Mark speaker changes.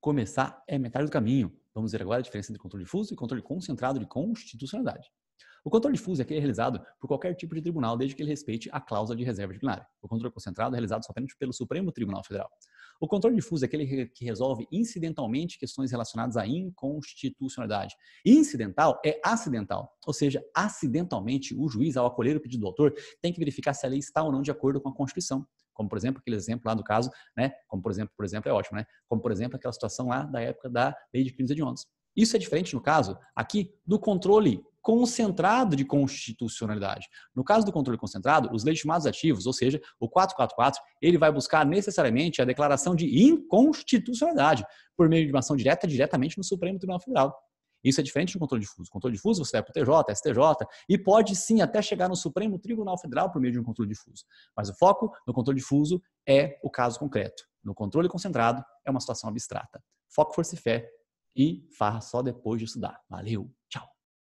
Speaker 1: Começar é metade do caminho. Vamos ver agora a diferença entre controle difuso e controle concentrado de constitucionalidade. O controle difuso é aquele realizado por qualquer tipo de tribunal, desde que ele respeite a cláusula de reserva disciplinar. O controle concentrado é realizado somente pelo Supremo Tribunal Federal. O controle difuso é aquele que resolve incidentalmente questões relacionadas à inconstitucionalidade. Incidental é acidental, ou seja, acidentalmente o juiz, ao acolher o pedido do autor, tem que verificar se a lei está ou não de acordo com a Constituição. Como, por exemplo, aquele exemplo lá do caso, né? Como, por exemplo, por exemplo, é ótimo, né? Como, por exemplo, aquela situação lá da época da lei de crimes hediondos. Isso é diferente, no caso, aqui, do controle concentrado de constitucionalidade. No caso do controle concentrado, os legitimados ativos, ou seja, o 444, ele vai buscar necessariamente a declaração de inconstitucionalidade por meio de uma ação direta diretamente no Supremo Tribunal Federal. Isso é diferente do controle difuso. Controle difuso você vai para o TJ, STJ e pode sim até chegar no Supremo Tribunal Federal por meio de um controle difuso. Mas o foco no controle difuso é o caso concreto. No controle concentrado é uma situação abstrata. Foco, força e fé e farra só depois de estudar. Valeu, tchau!